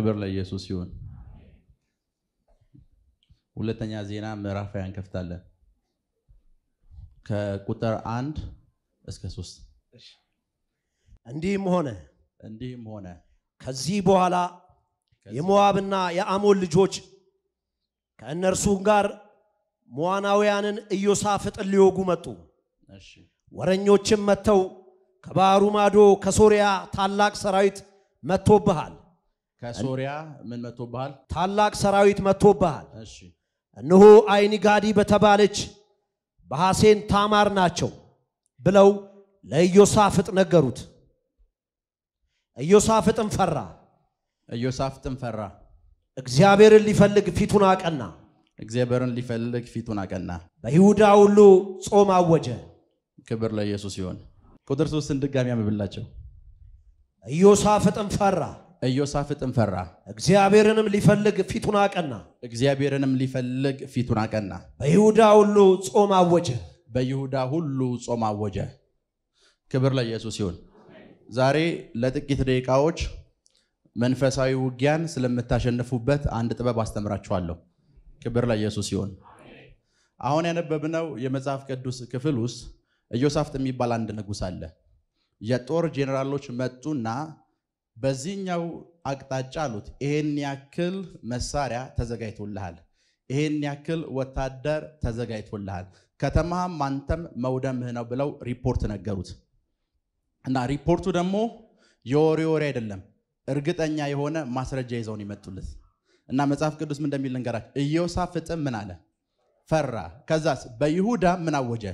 ክብር ለኢየሱስ ይሁን። ሁለተኛ ዜና ምዕራፍ ሃያን ከፍታለን ከቁጥር አንድ እስከ ሶስት እንዲህም ሆነ እንዲህም ሆነ ከዚህ በኋላ የሞዓብና የአሞን ልጆች ከእነርሱ ጋር ሞዓናውያንን ኢዮሳፍጥን ሊወጉ መጡ። ወረኞችም መጥተው ከባሕሩ ማዶ ከሶርያ ታላቅ ሰራዊት መጥቶብሃል፣ ከሶሪያ ምን መቶብሃል? ታላቅ ሰራዊት መቶብሃል። እነሆ አይኒ ጋዲ በተባለች በሐሴን ታማር ናቸው ብለው ለኢዮሳፍጥ ነገሩት። ኢዮሳፍጥም ፈራ። ኢዮሳፍጥም ፈራ። እግዚአብሔርን ሊፈልግ ፊቱን አቀና። እግዚአብሔርን ሊፈልግ ፊቱን አቀና። በይሁዳ ሁሉ ጾም አወጀ። ክብር ለኢየሱስ ይሁን። ቁጥር ሶስትን ድጋሚ ያምብላቸው። ኢዮሳፍጥም ፈራ ኢዮሳፍጥም ፈራ፣ እግዚአብሔርንም ሊፈልግ ፊቱን አቀና። እግዚአብሔርንም ሊፈልግ ፊቱን አቀና። በይሁዳ ሁሉ ጾም አወጀ። በይሁዳ ሁሉ ጾም አወጀ። ክብር ለኢየሱስ ይሁን። ዛሬ ለጥቂት ደቂቃዎች መንፈሳዊ ውጊያን ስለምታሸንፉበት አንድ ጥበብ አስተምራችኋለሁ። ክብር ለኢየሱስ ይሁን። አሁን ያነበብነው የመጽሐፍ ቅዱስ ክፍል ውስጥ ኢዮሳፍጥ የሚባል አንድ ንጉሥ አለ። የጦር ጄኔራሎች መጡና በዚህኛው አቅጣጫ አሉት ይሄን ያክል መሳሪያ ተዘጋጅቶልሃል፣ ይሄን ያክል ወታደር ተዘጋጅቶልሃል፣ ከተማህም አንተም መውደምህ ነው ብለው ሪፖርት ነገሩት። እና ሪፖርቱ ደግሞ የወሬ ወሬ አይደለም፣ እርግጠኛ የሆነ ማስረጃ ይዘውን ይመጡለት እና መጽሐፍ ቅዱስ ምን እንደሚል ልንገራችሁ። ኢዮሳፍጥም ምን አለ? ፈራ። ከዛስ በይሁዳ ምን አወጀ?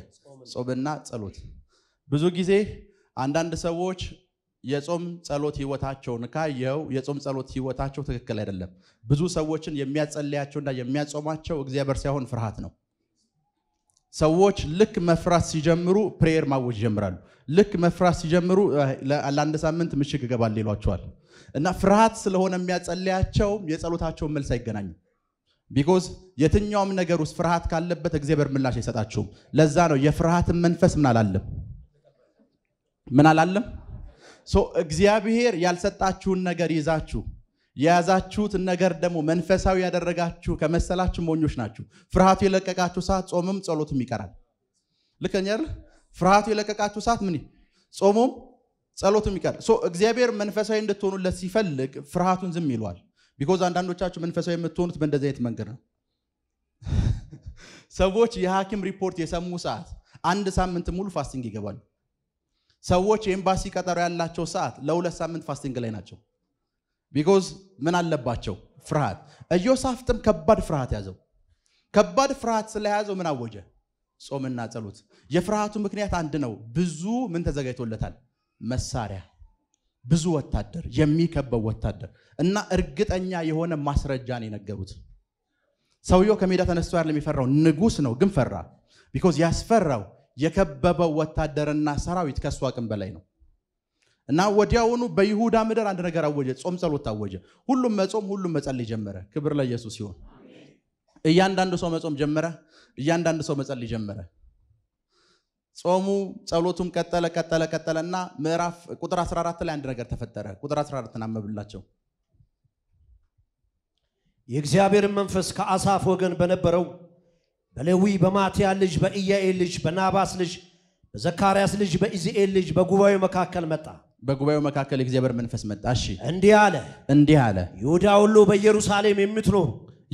ጾምና ጸሎት። ብዙ ጊዜ አንዳንድ ሰዎች የጾም ጸሎት ህይወታቸውን ካየው የጾም ጸሎት ህይወታቸው ትክክል አይደለም። ብዙ ሰዎችን የሚያጸልያቸውና የሚያጾማቸው እግዚአብሔር ሳይሆን ፍርሃት ነው። ሰዎች ልክ መፍራት ሲጀምሩ ፕሬየር ማወጅ ይጀምራሉ። ልክ መፍራት ሲጀምሩ ለአንድ ሳምንት ምሽግ እገባል ይሏቸዋል። እና ፍርሃት ስለሆነ የሚያጸልያቸው የጸሎታቸውን መልስ አይገናኝም። ቢኮዝ የትኛውም ነገር ውስጥ ፍርሃት ካለበት እግዚአብሔር ምላሽ አይሰጣችሁም። ለዛ ነው የፍርሃትን መንፈስ ምን አላለም ምን አላለም እግዚአብሔር ያልሰጣችሁን ነገር ይዛችሁ የያዛችሁትን ነገር ደግሞ መንፈሳዊ ያደረጋችሁ ከመሰላችሁ ሞኞች ናችሁ። ፍርሃቱ የለቀቃችሁ ሰዓት ጾምም ጸሎትም ይቀራል። ልከኛ ፍርሃቱ የለቀቃችሁ ሰዓት ምን ጾሙም ጸሎትም ይቀራል። እግዚአብሔር መንፈሳዊ እንድትሆኑለት ሲፈልግ ፍርሃቱን ዝም ይሏል። ቢኮዝ አንዳንዶቻችሁ መንፈሳዊ የምትሆኑት በእንደዚህ አይነት መንገድ ነው። ሰዎች የሐኪም ሪፖርት የሰሙ ሰዓት አንድ ሳምንት ሙሉ ፋስቲንግ ይገባሉ። ሰዎች የኤምባሲ ቀጠሮ ያላቸው ሰዓት ለሁለት ሳምንት ፋስቲንግ ላይ ናቸው። ቢኮዝ ምን አለባቸው? ፍርሃት። ኢዮሳፍጥም ከባድ ፍርሃት ያዘው። ከባድ ፍርሃት ስለያዘው ምን አወጀ? ጾምና ጸሎት። የፍርሃቱ ምክንያት አንድ ነው። ብዙ ምን ተዘጋጅቶለታል? መሳሪያ፣ ብዙ ወታደር፣ የሚከበው ወታደር እና እርግጠኛ የሆነ ነው የነገሩት ሰውየው ከሜዳ ተነስቶ ያለ የሚፈራው ንጉስ ነው፣ ግን ፈራ። ቢኮዝ ያስፈራው የከበበው ወታደርና ሰራዊት ከእሱ አቅም በላይ ነው እና ወዲያውኑ በይሁዳ ምድር አንድ ነገር አወጀ። ጾም ጸሎት አወጀ። ሁሉም መጾም፣ ሁሉም መጸልይ ጀመረ። ክብር ለኢየሱስ ሲሆን እያንዳንዱ ሰው መጾም ጀመረ። እያንዳንዱ ሰው መጸልይ ጀመረ። ጾሙ ጸሎቱም ቀጠለ ቀጠለ ቀጠለ እና ምዕራፍ ቁጥር 14 ላይ አንድ ነገር ተፈጠረ። ቁጥር 14 እናመብላቸው። የእግዚአብሔርን መንፈስ ከአሳፍ ወገን በነበረው በሌዊ በማትያ ልጅ በኢያኤል ልጅ በናባስ ልጅ በዘካርያስ ልጅ በኢዝኤል ልጅ በጉባኤው መካከል መጣ። በጉባኤው መካከል እግዚአብሔር መንፈስ መጣ። እሺ፣ እንዲህ አለ እንዲህ አለ ይሁዳ ሁሉ በኢየሩሳሌም የምትኖሩ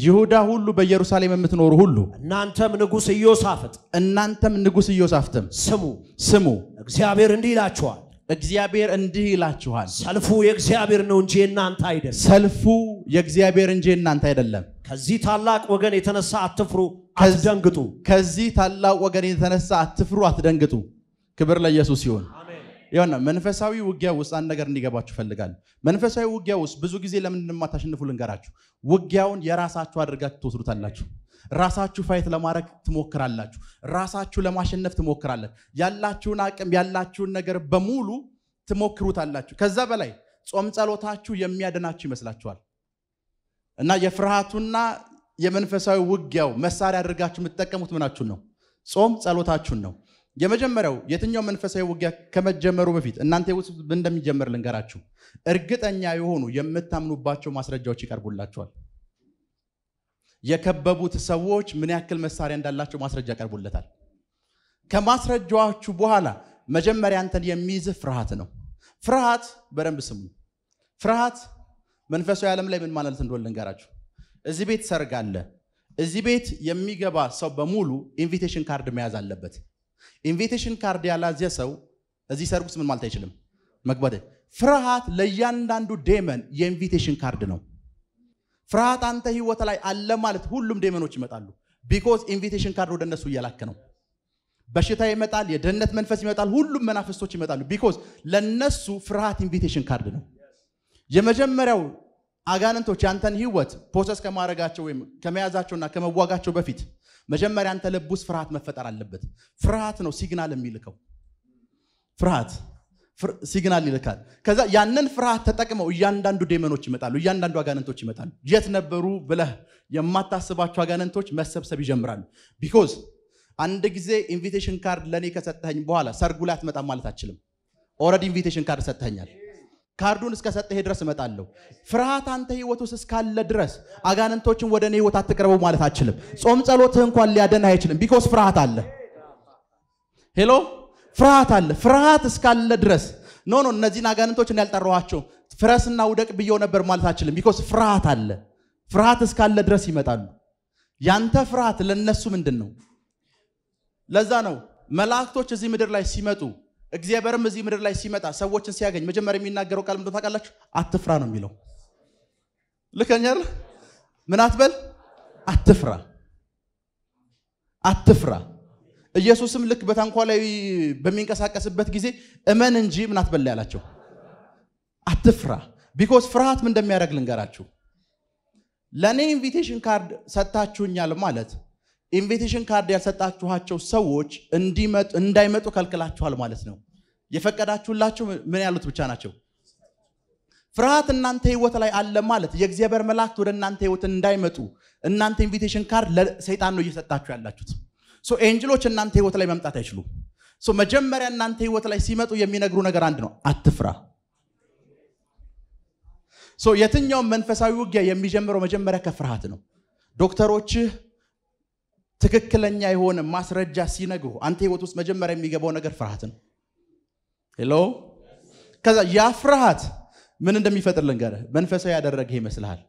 ይሁዳ ሁሉ በኢየሩሳሌም የምትኖሩ ሁሉ እናንተም ንጉሥ ኢዮሳፍጥ እናንተም ንጉሥ ኢዮሳፍጥም ስሙ ስሙ፣ እግዚአብሔር እንዲህ ይላችኋል እግዚአብሔር እንዲህ ይላችኋል። ሰልፉ የእግዚአብሔር ነው እንጂ እናንተ አይደለም። ሰልፉ የእግዚአብሔር እንጂ እናንተ አይደለም። ከዚህ ታላቅ ወገን የተነሳ አትፍሩ፣ አትደንግጡ። ከዚህ ታላቅ ወገን የተነሳ አትፍሩ፣ አትደንግጡ። ክብር ለኢየሱስ ይሁን። ይሆነ መንፈሳዊ ውጊያ ውስጥ አንድ ነገር እንዲገባችሁ ፈልጋለሁ። መንፈሳዊ ውጊያ ውስጥ ብዙ ጊዜ ለምንድን የማታሸንፉ ልንገራችሁ። ውጊያውን የራሳችሁ አድርጋችሁ ትወስዱታላችሁ። ራሳችሁ ፋይት ለማድረግ ትሞክራላችሁ። ራሳችሁ ለማሸነፍ ትሞክራላችሁ። ያላችሁን አቅም ያላችሁን ነገር በሙሉ ትሞክሩታላችሁ። ከዛ በላይ ጾም ጸሎታችሁ የሚያድናችሁ ይመስላችኋል እና የፍርሃቱና የመንፈሳዊ ውጊያው መሳሪያ አድርጋችሁ የምትጠቀሙት ምናችሁን ነው? ጾም ጸሎታችሁን ነው። የመጀመሪያው የትኛው መንፈሳዊ ውጊያ ከመጀመሩ በፊት እናንተ ውስጥ እንደሚጀመር ልንገራችሁ። እርግጠኛ የሆኑ የምታምኑባቸው ማስረጃዎች ይቀርቡላችኋል። የከበቡት ሰዎች ምን ያክል መሳሪያ እንዳላቸው ማስረጃ ቀርቦለታል። ከማስረጃዎቹ በኋላ መጀመሪያ አንተን የሚይዝህ ፍርሃት ነው። ፍርሃት በደንብ ስሙ። ፍርሃት መንፈሳዊ ዓለም ላይ ምን ማለት እንደሆነ ልንገራችሁ። እዚህ ቤት ሰርግ አለ። እዚህ ቤት የሚገባ ሰው በሙሉ ኢንቪቴሽን ካርድ መያዝ አለበት። ኢንቪቴሽን ካርድ ያላዘ ሰው እዚህ ሰርግ ውስጥ ምን ማለት አይችልም መግባት። ፍርሃት ለእያንዳንዱ ዴመን የኢንቪቴሽን ካርድ ነው። ፍርሃት አንተ ህይወት ላይ አለ ማለት ሁሉም ዴመኖች ይመጣሉ። ቢኮዝ ኢንቪቴሽን ካርድ ወደ እነሱ እያላክ ነው። በሽታ ይመጣል፣ የደህንነት መንፈስ ይመጣል፣ ሁሉም መናፍስቶች ይመጣሉ። ቢኮዝ ለነሱ ፍርሃት ኢንቪቴሽን ካርድ ነው። የመጀመሪያው አጋንንቶች ያንተን ህይወት ፕሮሰስ ከማድረጋቸው ወይም ከመያዛቸውና ከመዋጋቸው በፊት መጀመሪያ አንተ ልብ ውስጥ ፍርሃት መፈጠር አለበት። ፍርሃት ነው ሲግናል የሚልከው ፍርሃት ሲግናል ይልካል። ከዛ ያንን ፍርሃት ተጠቅመው እያንዳንዱ ዴመኖች ይመጣሉ፣ እያንዳንዱ አጋንንቶች ይመጣሉ። የት ነበሩ ብለህ የማታስባቸው አጋንንቶች መሰብሰብ ይጀምራሉ። ቢኮዝ አንድ ጊዜ ኢንቪቴሽን ካርድ ለእኔ ከሰጠኝ በኋላ ሰርጉ ላይ አትመጣም ማለት አችልም። ኦልሬዲ ኢንቪቴሽን ካርድ ሰጥተኛል። ካርዱን እስከሰጠሄ ድረስ እመጣለሁ። ፍርሃት አንተ ህይወት ውስጥ እስካለ ድረስ አጋንንቶችን ወደ እኔ ህይወት አትቅረቡ ማለት አችልም። ጾም ጸሎትህ እንኳን ሊያደን አይችልም። ቢኮዝ ፍርሃት አለ። ሄሎ ፍርሃት አለ። ፍርሃት እስካለ ድረስ ኖ ኖ እነዚህን አጋንንቶች ያልጠራኋቸው ፍረስና ውደቅ ብየው ነበር ማለት አችልም። ቢኮስ ፍርሃት አለ። ፍርሃት እስካለ ድረስ ይመጣሉ። ያንተ ፍርሃት ለነሱ ምንድን ነው? ለዛ ነው መላእክቶች እዚህ ምድር ላይ ሲመጡ እግዚአብሔርም እዚህ ምድር ላይ ሲመጣ ሰዎችን ሲያገኝ መጀመሪያ የሚናገረው ቃል ምንድን ታውቃላችሁ? አትፍራ ነው የሚለው። ልከኛል ምን አትበል፣ አትፍራ፣ አትፍራ ኢየሱስም ልክ በታንኳ ላይ በሚንቀሳቀስበት ጊዜ እመን እንጂ ምን አትበላ ያላቸው፣ አትፍራ። ቢኮዝ ፍርሃት ምን እንደሚያደርግ ልንገራችሁ። ለእኔ ኢንቪቴሽን ካርድ ሰጥታችሁኛል ማለት ኢንቪቴሽን ካርድ ያልሰጣችኋቸው ሰዎች እንዳይመጡ ከልክላችኋል ማለት ነው። የፈቀዳችሁላችሁ ምን ያሉት ብቻ ናቸው። ፍርሃት እናንተ ህይወት ላይ አለ ማለት የእግዚአብሔር መላእክት ወደ እናንተ ህይወት እንዳይመጡ እናንተ ኢንቪቴሽን ካርድ ለሰይጣን ነው እየሰጣችሁ ያላችሁት። ሶ ኤንጅሎች እናንተ ህይወት ላይ መምጣት አይችሉም። ሶ መጀመሪያ እናንተ ህይወት ላይ ሲመጡ የሚነግሩ ነገር አንድ ነው፣ አትፍራ። የትኛውም መንፈሳዊ ውጊያ የሚጀምረው መጀመሪያ ከፍርሃት ነው። ዶክተሮችህ ትክክለኛ የሆነ ማስረጃ ሲነግሩ አንተ ህይወት ውስጥ መጀመሪያ የሚገባው ነገር ፍርሃት ነው። ሄሎ። ከዛ ያ ፍርሃት ምን እንደሚፈጥር ልንገርህ፣ መንፈሳዊ ያደረገህ ይመስልሃል።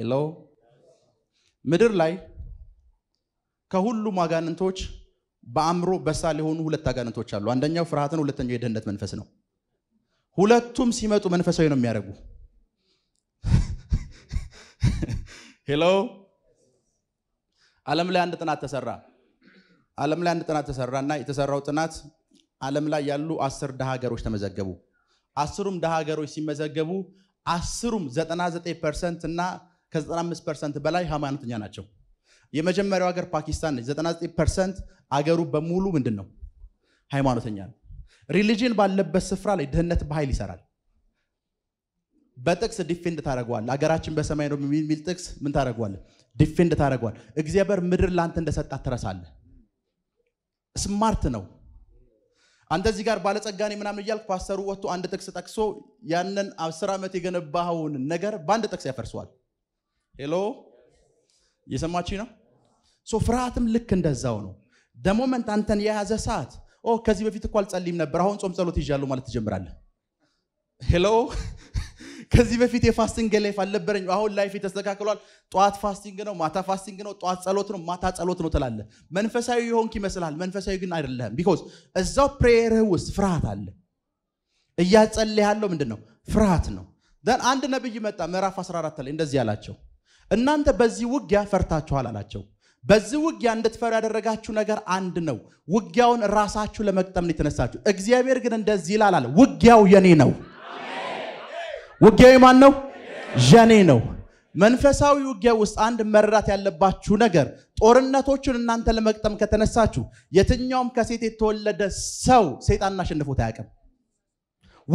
ሄሎ ምድር ላይ ከሁሉም አጋንንቶች በአእምሮ በሳል የሆኑ ሁለት አጋንንቶች አሉ። አንደኛው ፍርሃትን፣ ሁለተኛው የደህንነት መንፈስ ነው። ሁለቱም ሲመጡ መንፈሳዊ ነው የሚያደርጉ። ሄሎ ዓለም ላይ አንድ ጥናት ተሰራ። ዓለም ላይ አንድ ጥናት ተሰራ እና የተሰራው ጥናት ዓለም ላይ ያሉ አስር ድሃ ሀገሮች ተመዘገቡ። አስሩም ድሃ ሀገሮች ሲመዘገቡ አስሩም 99 ፐርሰንት እና ከ95 ፐርሰንት በላይ ሃይማኖተኛ ናቸው። የመጀመሪያው ሀገር ፓኪስታን ነች። 99 ፐርሰንት አገሩ በሙሉ ምንድን ነው ሃይማኖተኛ ነው። ሪሊጅን ባለበት ስፍራ ላይ ድህነት በኃይል ይሰራል። በጥቅስ ዲፌንድ ታደረገዋል። አገራችን በሰማይ ነው የሚል ጥቅስ ምን ታደረጓል? ዲፌንድ ታደረጓል። እግዚአብሔር ምድር ለአንተ እንደሰጣት ትረሳለህ። ስማርት ነው። አንተ እዚህ ጋር ባለጸጋኔ ምናምን እያልክ ፓስተሩ ወጥቶ አንድ ጥቅስ ጠቅሶ ያንን አስር ዓመት የገነባኸውን ነገር በአንድ ጥቅስ ያፈርሰዋል። ሄሎ እየሰማችሁ ነው? ፍርሃትም ልክ እንደዛው ነው። ደሞመንት አንተን የያዘ ሰዓት ከዚህ በፊት እኮ አልጸልይም ነበር አሁን ጾም ጸሎት ይዣለሁ ማለት ትጀምራለህ። ሄሎ ከዚህ በፊት የፋስቲንግ ላይፍ አልነበረኝ አሁን ላይፍ ተስተካክሏል። ጠዋት ፋስቲንግ ነው፣ ማታ ፋስቲንግ ነው፣ ጠዋት ጸሎት ነው፣ ማታ ጸሎት ነው ትላለህ። መንፈሳዊ የሆንክ ይመስልሃል፣ መንፈሳዊ ግን አይደለህም። ቢኮዝ እዛው ፕሬየርህ ውስጥ ፍርሃት አለ። እያጸልህ ያለው ምንድን ነው? ፍርሃት ነው። ደን አንድ ነቢይ መጣ ምዕራፍ 14 ላይ እንደዚህ ያላቸው እናንተ በዚህ ውጊያ ፈርታችኋል አላቸው በዚህ ውጊያ እንድትፈሩ ያደረጋችሁ ነገር አንድ ነው። ውጊያውን ራሳችሁ ለመቅጠም ነው የተነሳችሁ። እግዚአብሔር ግን እንደዚህ ይላል አለ፣ ውጊያው የኔ ነው። ውጊያው ማን ነው? የኔ ነው። መንፈሳዊ ውጊያ ውስጥ አንድ መረዳት ያለባችሁ ነገር ጦርነቶቹን እናንተ ለመቅጠም ከተነሳችሁ የትኛውም ከሴት የተወለደ ሰው ሰይጣንን አሸንፎት አያውቅም።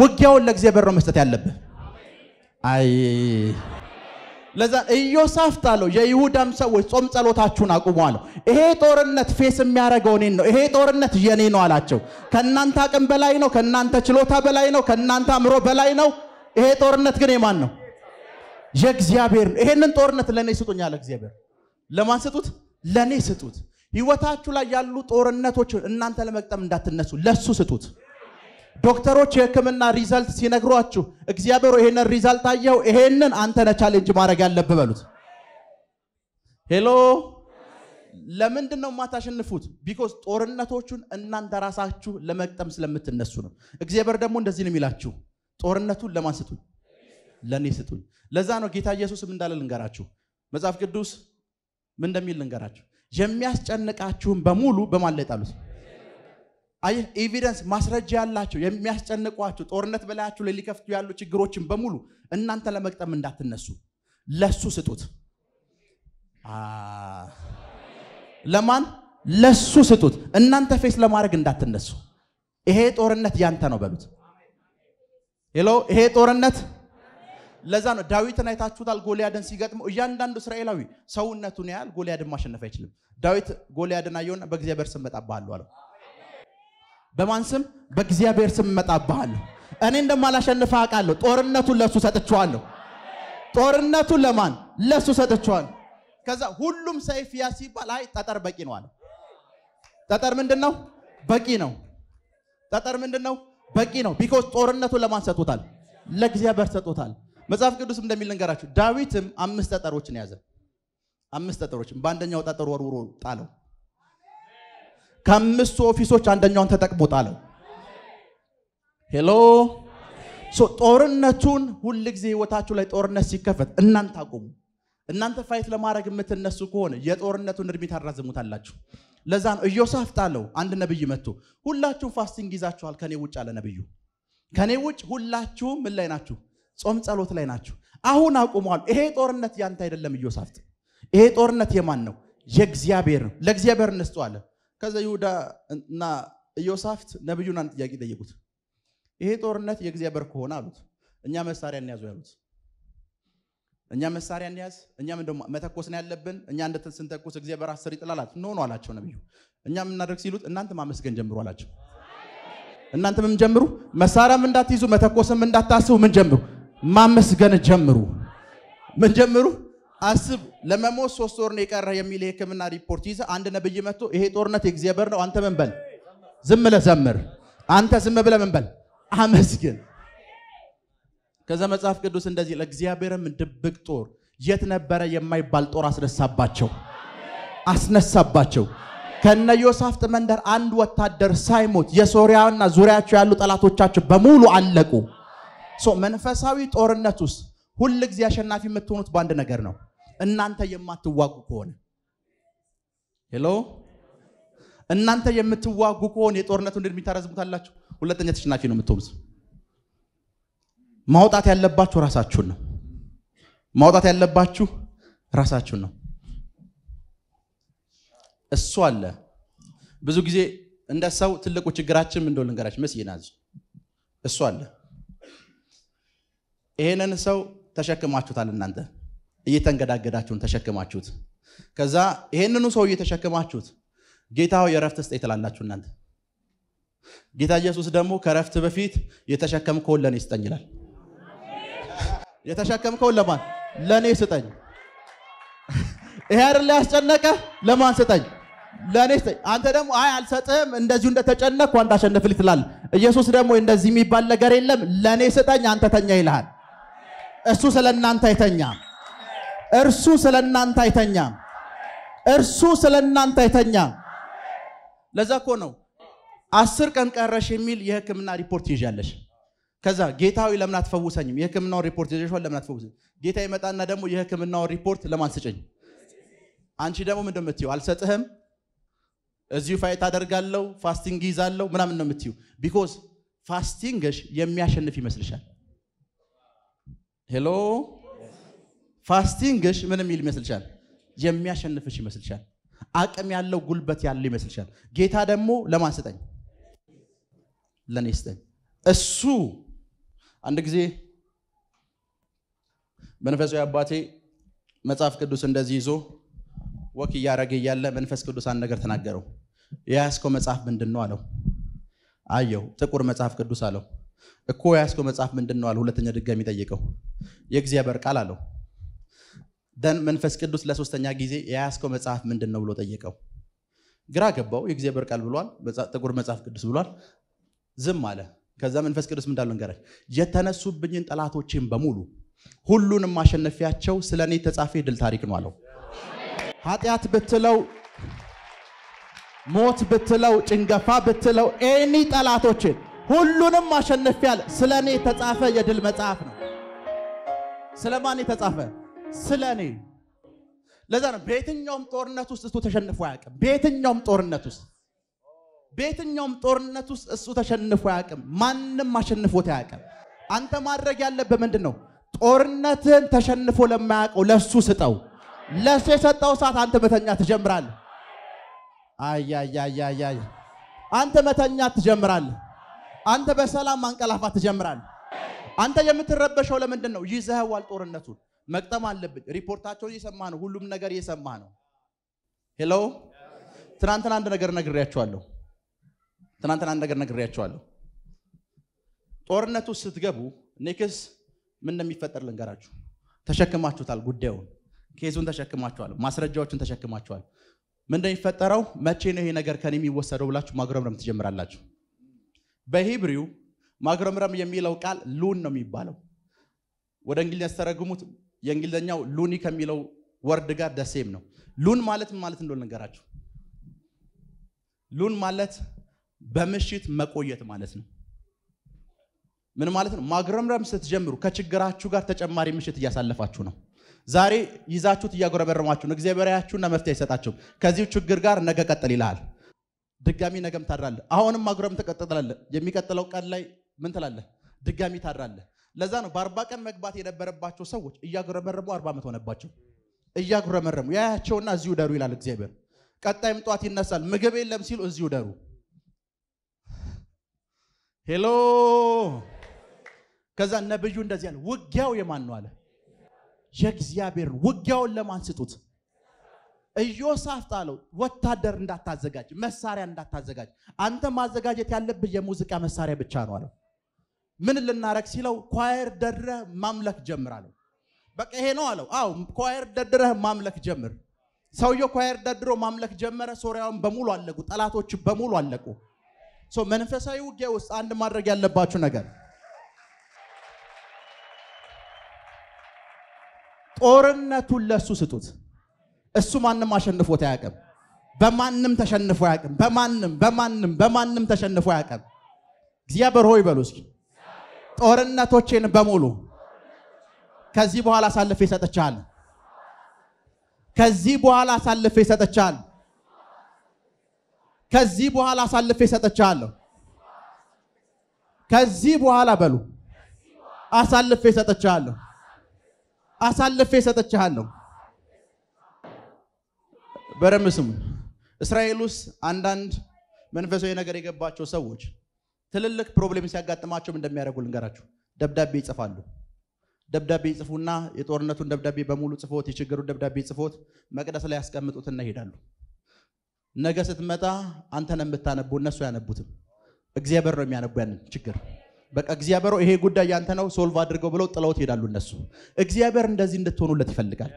ውጊያውን ለእግዚአብሔር ነው መስጠት ያለብህ። አይ ለዛ ኢዮሳፍጥ አለው የይሁዳም ሰዎች ጾም ጸሎታችሁን አቁሙ አለው። ይሄ ጦርነት ፌስ የሚያደርገው እኔን ነው፣ ይሄ ጦርነት የኔ ነው አላቸው። ከእናንተ አቅም በላይ ነው፣ ከእናንተ ችሎታ በላይ ነው፣ ከእናንተ አእምሮ በላይ ነው። ይሄ ጦርነት ግን የማን ነው? የእግዚአብሔር ነው። ይሄንን ጦርነት ለእኔ ስጡኝ አለ እግዚአብሔር። ለማን ስጡት? ለእኔ ስጡት። ህይወታችሁ ላይ ያሉ ጦርነቶችን እናንተ ለመቅጠም እንዳትነሱ፣ ለሱ ስጡት። ዶክተሮች የህክምና ሪዛልት ሲነግሯችሁ እግዚአብሔር ይሄንን ሪዛልት አየው፣ ይሄንን አንተ ነህ ቻሌንጅ ማድረግ ያለብህ በሉት። ሄሎ ለምንድን ነው የማታሸንፉት? ቢኮዝ ጦርነቶቹን እናንተ ራሳችሁ ለመቅጠም ስለምትነሱ ነው። እግዚአብሔር ደግሞ እንደዚህ ነው የሚላችሁ፣ ጦርነቱን ለማን ስጡኝ? ለእኔ ስጡኝ። ለዛ ነው ጌታ ኢየሱስ ምን እንዳለ ልንገራችሁ። መጽሐፍ ቅዱስ ምን እንደሚል ልንገራችሁ። የሚያስጨንቃችሁን በሙሉ በማን ላይ ጣሉት? አየህ ኤቪደንስ ማስረጃ ያላቸው የሚያስጨንቋቸው ጦርነት በላያቸው ላይ ሊከፍቱ ያሉ ችግሮችን በሙሉ እናንተ ለመቅጠም እንዳትነሱ፣ ለሱ ስጡት። ለማን? ለሱ ስጡት። እናንተ ፌስ ለማድረግ እንዳትነሱ። ይሄ ጦርነት ያንተ ነው በሉት። ሄሎ፣ ይሄ ጦርነት ለዛ ነው ዳዊትን አይታችሁታል። ጎልያድን ሲገጥመው እያንዳንዱ እስራኤላዊ ሰውነቱን ያህል ጎልያድን ማሸነፍ አይችልም። ዳዊት ጎልያድን አየውና በእግዚአብሔር ስም እመጣብሃለሁ አለው። በማን ስም? በእግዚአብሔር ስም እመጣብሃለሁ። እኔ እንደማላሸንፈ አውቃለሁ። ጦርነቱን ለእሱ ሰጥቼዋለሁ። ጦርነቱን ለማን? ለእሱ ሰጥቼዋለሁ። ከዛ ሁሉም ሰይፍ ያ ሲባል አይ ጠጠር በቂ ነው አለ። ጠጠር ምንድን ነው? በቂ ነው። ጠጠር ምንድን ነው? በቂ ነው። ቢኮዝ ጦርነቱን ለማን ሰጥቶታል? ለእግዚአብሔር ሰጥቶታል። መጽሐፍ ቅዱስም እንደሚል ነገራችሁ ዳዊትም አምስት ጠጠሮችን ያዘ። አምስት ጠጠሮችን በአንደኛው ጠጠር ወርውሮ ጣለው። ከአምስቱ ኦፊሶች አንደኛውን ተጠቅሞት አለው። ሄሎ ጦርነቱን ሁል ጊዜ ህይወታችሁ ላይ ጦርነት ሲከፈት እናንተ አቁሙ። እናንተ ፋይት ለማድረግ የምትነሱ ከሆነ የጦርነቱን እድሜ ታራዝሙታላችሁ። ለዛ ነው ኢዮሳፍ አለው። አንድ ነብይ መጥቶ ሁላችሁም ፋስቲንግ ይዛችኋል ከኔ ውጭ አለ ነብዩ። ከኔ ውጭ ሁላችሁም ምን ላይ ናችሁ? ጾም ጸሎት ላይ ናችሁ። አሁን አቁመዋል። ይሄ ጦርነት ያንተ አይደለም ኢዮሳፍጥ። ይሄ ጦርነት የማን ነው? የእግዚአብሔር ነው። ለእግዚአብሔር እንስጠዋለን። ከዛ ይሁዳ እና ኢዮሳፍት ነብዩን አንድ ጥያቄ ጠየቁት። ይሄ ጦርነት የእግዚአብሔር ከሆነ አሉት፣ እኛ መሳሪያ እንያዙ ያሉት እኛ መሳሪያ እንያዝ፣ እኛም ደሞ መተኮስ ነው ያለብን። እኛ እንደ ስንተኮስ እግዚአብሔር አስር ይጥላል። ኖ ነው አላቸው ነብዩ። እኛ የምናደርግ ሲሉት እናንተ ማመስገን ጀምሩ አላቸው። እናንተ ምን ጀምሩ? መሳሪያም እንዳትይዙ መተኮስም እንዳታስቡ ምን ጀምሩ? ማመስገን ጀምሩ። ምን ጀምሩ? አስብ ለመሞት ሶስት ወር ነው የቀረ የሚል የህክምና ሪፖርት ይዘ አንድ ነብይ መጥቶ ይሄ ጦርነት የእግዚአብሔር ነው፣ አንተ ምን ዝም ብለህ ዘምር። አንተ ዝም ብለህ ምን አመስግን። ከዛ መጽሐፍ ቅዱስ እንደዚህ ለእግዚአብሔርም ድብቅ ጦር የት ነበረ የማይባል ጦር አስነሳባቸው አስነሳባቸው። ከነ ዮሳፍጥ መንደር አንድ ወታደር ሳይሞት የሶሪያና ዙሪያቸው ያሉ ጠላቶቻቸው በሙሉ አለቁ። መንፈሳዊ ጦርነት ውስጥ ሁል ጊዜ አሸናፊ የምትሆኑት በአንድ ነገር ነው። እናንተ የማትዋጉ ከሆነ ሄሎ፣ እናንተ የምትዋጉ ከሆነ የጦርነቱን ዕድሜ ታረዝሙታላችሁ። ሁለተኛ ተሸናፊ ነው የምትሆኑት። ማውጣት ያለባችሁ ራሳችሁን ነው። ማውጣት ያለባችሁ ራሳችሁን ነው። እሱ አለ። ብዙ ጊዜ እንደ ሰው ትልቁ ችግራችን ምንደ እንደሆነ ልንገራችሁ መስ ይናዝ እሱ አለ። ይሄንን ሰው ተሸክማችሁታል እናንተ እየተንገዳገዳችሁን ተሸክማችሁት። ከዛ ይሄንኑ ሰው እየተሸክማችሁት ጌታ ሆይ የእረፍት ስጠኝ ትላላችሁ እናንተ። ጌታ ኢየሱስ ደግሞ ከእረፍት በፊት የተሸከምከውን ለእኔ ስጠኝ ይላል። የተሸከምከውን ለማን? ለእኔ ስጠኝ። ይሄ አይደል ያስጨነቀ? ለማን ስጠኝ? ለእኔ ስጠኝ። አንተ ደግሞ አይ አልሰጥህም፣ እንደዚሁ እንደተጨነቅኩ አንተ አሸንፍልኝ ትላለህ። ኢየሱስ ደግሞ እንደዚህ የሚባል ነገር የለም፣ ለእኔ ስጠኝ፣ አንተ ተኛ ይልሃል። እሱ ስለ እናንተ አይተኛም። እርሱ ስለ እናንተ አይተኛም። እርሱ ስለ እናንተ አይተኛም። ለዛ እኮ ነው አስር ቀን ቀረሽ የሚል የህክምና ሪፖርት ይዣለሽ። ከዛ ጌታዊ ለምን አትፈውሰኝም? የህክምናውን ሪፖርት ይዘሽዋል፣ ለምን አትፈውሰኝ? ጌታ ይመጣና ደግሞ የህክምናውን ሪፖርት ለማን ስጭኝ? አንቺ ደግሞ ምንድን ነው የምትይው? አልሰጥህም፣ እዚሁ ፋይት አደርጋለሁ፣ ፋስቲንግ ይዛለሁ ምናምን ነው የምትይው። ቢኮዝ ፋስቲንግሽ የሚያሸንፍ ይመስልሻል። ሄሎ ፋስቲንግሽ ምን የሚል ይመስልሻል? የሚያሸንፍሽ ይመስልሻል? አቅም ያለው ጉልበት ያለው ይመስልሻል? ጌታ ደግሞ ለማን ስጠኝ? ለእኔ ስጠኝ። እሱ አንድ ጊዜ መንፈሳዊ አባቴ መጽሐፍ ቅዱስ እንደዚህ ይዞ ወክ እያደረገ እያለ መንፈስ ቅዱስ አንድ ነገር ተናገረው። የያዝከው መጽሐፍ ምንድን ነው አለው። አየው ጥቁር መጽሐፍ ቅዱስ አለው። እኮ የያዝከው መጽሐፍ ምንድን ነው አለው። ሁለተኛ ድጋሚ ጠየቀው። የእግዚአብሔር ቃል አለው። ደን መንፈስ ቅዱስ ለሶስተኛ ጊዜ የያዝከው መጽሐፍ ምንድን ነው ብሎ ጠየቀው። ግራ ገባው። የእግዚአብሔር ቃል ብሏል፣ ጥቁር መጽሐፍ ቅዱስ ብሏል። ዝም አለ። ከዛ መንፈስ ቅዱስ ምን እንዳለው የተነሱብኝን ጠላቶችን በሙሉ ሁሉንም ማሸነፊያቸው ስለ እኔ የተጻፈ የድል ታሪክ ነው አለው። ኃጢአት ብትለው ሞት ብትለው ጭንገፋ ብትለው ኤኒ ጠላቶችን ሁሉንም ማሸነፊያል ስለ እኔ ተጻፈ የድል መጽሐፍ ነው። ስለ ማን ተጻፈ? ስለ እኔ። ለዛ ነው በየትኛውም ጦርነት ውስጥ እሱ ተሸንፎ አያውቅም። በየትኛውም ጦርነት ውስጥ በየትኛውም ጦርነት ውስጥ እሱ ተሸንፎ አያውቅም። ማንም አሸንፎት አያውቅም። አንተ ማድረግ ያለበት ምንድን ነው? ጦርነትን ተሸንፎ ለማያውቀው ለሱ ስጠው። ለሱ የሰጠው ሰዓት አንተ መተኛ ትጀምራለህ። አያያያያይ አንተ መተኛ ትጀምራለህ። አንተ በሰላም ማንቀላፋት ትጀምራለህ። አንተ የምትረበሸው ለምንድን ነው? ይዘኸዋል ጦርነቱን መቅጠም አለብን። ሪፖርታቸውን እየሰማ ነው። ሁሉም ነገር እየሰማ ነው። ሄሎ ትናንትና አንድ ነገር ነግሬያቸዋለሁ። ትናንትና አንድ ነገር ነግሬያቸዋለሁ። ጦርነቱ ስትገቡ ኔክስ ምን እንደሚፈጠር ልንገራችሁ። ተሸክማችሁታል፣ ጉዳዩን ኬዙን ተሸክማችኋል፣ ማስረጃዎችን ተሸክማችኋል። ምን እንደሚፈጠረው መቼ ነው ይሄ ነገር ከኔ የሚወሰደው ብላችሁ ማጉረምረም ትጀምራላችሁ። በሂብሪው ማጉረምረም የሚለው ቃል ሉን ነው የሚባለው። ወደ እንግሊዝ ያስተረጉሙት የእንግሊዝኛው ሉኒ ከሚለው ወርድ ጋር ደሴም ነው። ሉን ማለት ምን ማለት እንደሆነ ነገራችሁ። ሉን ማለት በምሽት መቆየት ማለት ነው። ምን ማለት ነው? ማጉረምረም ስትጀምሩ ከችግራችሁ ጋር ተጨማሪ ምሽት እያሳለፋችሁ ነው። ዛሬ ይዛችሁት እያጎረበረማችሁ ነው። እግዚአብሔር ያችሁና መፍትሄ አይሰጣችሁም። ከዚሁ ችግር ጋር ነገ ቀጥል ይልሃል። ድጋሚ ነገም ታድራለህ። አሁንም ማግረም ትቀጥላለህ። የሚቀጥለው ቀን ላይ ምን ትላለህ? ድጋሚ ታድራለህ። ለዛ ነው በአርባ ቀን መግባት የነበረባቸው ሰዎች እያጉረመረሙ አርባ ዓመት ሆነባቸው። እያጉረመረሙ ያያቸውና እዚሁ ደሩ ይላል እግዚአብሔር። ቀጣይም ጧት ይነሳል ምግብ የለም ሲሉ እዚሁ ደሩ። ሄሎ ከዛ ነብዩ እንደዚህ አለ፣ ውጊያው የማን ነው አለ? የእግዚአብሔር። ውጊያውን ለማን ስጡት? ኢዮሳፍጥ አለው ወታደር እንዳታዘጋጅ፣ መሳሪያ እንዳታዘጋጅ። አንተ ማዘጋጀት ያለብህ የሙዚቃ መሳሪያ ብቻ ነው አለው። ምን ልናረግ ሲለው ኳየር ደድረህ ማምለክ ጀምር አለው። በቃ ይሄ ነው አለው። አዎ ኳየር ደድረህ ማምለክ ጀምር። ሰውየው ኳየር ደድሮ ማምለክ ጀመረ። ሶሪያውን በሙሉ አለቁ፣ ጠላቶች በሙሉ አለቁ። መንፈሳዊ ውጊያ ውስጥ አንድ ማድረግ ያለባችሁ ነገር ጦርነቱን ለእሱ ስጡት። እሱ ማንም አሸንፎት አያውቅም። በማንም ተሸንፎ አያውቅም። በማንም በማንም በማንም ተሸንፎ አያውቅም። እግዚአብሔር ሆይ በሉ እስኪ ጦርነቶችን በሙሉ ከዚህ በኋላ አሳልፌ ይሰጥቻል። ከዚህ በኋላ አሳልፌ ይሰጥቻል። ከዚህ በኋላ አሳልፌ ይሰጥቻለሁ። ከዚህ በኋላ በሉ አሳልፌ ይሰጥቻለሁ። አሳልፌ ይሰጥቻለሁ። በደንብ እስራኤል ውስጥ አንዳንድ መንፈሳዊ ነገር የገባቸው ሰዎች ትልልቅ ፕሮብሌም ሲያጋጥማቸው እንደሚያደርጉ ልንገራችሁ። ደብዳቤ ይጽፋሉ። ደብዳቤ ይጽፉና የጦርነቱን ደብዳቤ በሙሉ ጽፎት፣ የችግሩን ደብዳቤ ጽፎት መቅደስ ላይ ያስቀምጡትና ይሄዳሉ። ነገ ስትመጣ አንተ ነው እነሱ አያነቡትም። እግዚአብሔር ነው የሚያነቡ ያንን ችግር። በቃ እግዚአብሔር ይሄ ጉዳይ ያንተ ነው ሶልቭ አድርገው ብለው ጥለውት ይሄዳሉ እነሱ። እግዚአብሔር እንደዚህ እንድትሆኑለት ይፈልጋል።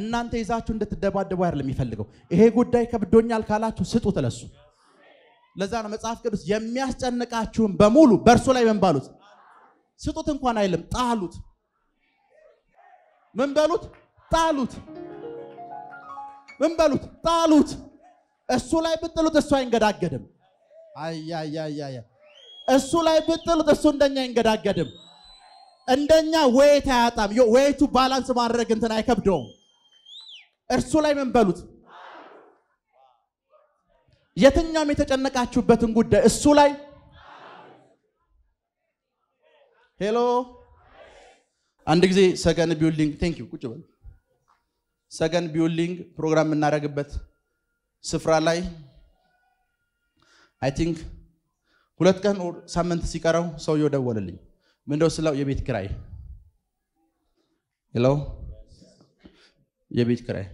እናንተ ይዛችሁ እንድትደባደቡ አይደለም የሚፈልገው። ይሄ ጉዳይ ከብዶኛል ካላችሁ ስጡት ለሱ። ለዛ ነው መጽሐፍ ቅዱስ የሚያስጨንቃችሁን በሙሉ በእርሱ ላይ ምን ባሉት ስጡት እንኳን አይልም፣ ጣሉት። ምን በሉት? ጣሉት። ምን በሉት? ጣሉት። እሱ ላይ ብጥሉት እሱ አይንገዳገድም። አያያያያ እሱ ላይ ብጥሉት እሱ እንደኛ አይንገዳገድም። እንደኛ ወይት አያጣም። ወይቱ ባላንስ ማድረግ እንትን አይከብደውም። እርሱ ላይ ምን በሉት የትኛውም የተጨነቃችሁበትን ጉዳይ እሱ ላይ ሄሎ አንድ ጊዜ ሰገን ቢውልዲንግ ቴንክ ዩ ቁጭ በል። ሰገን ቢውልዲንግ ፕሮግራም የምናደርግበት ስፍራ ላይ አይ ቲንክ ሁለት ቀን ሳምንት ሲቀረው ሰውየው ደወልልኝ። ምንደው ስለው የቤት ክራይ ሄሎ፣ የቤት ክራይ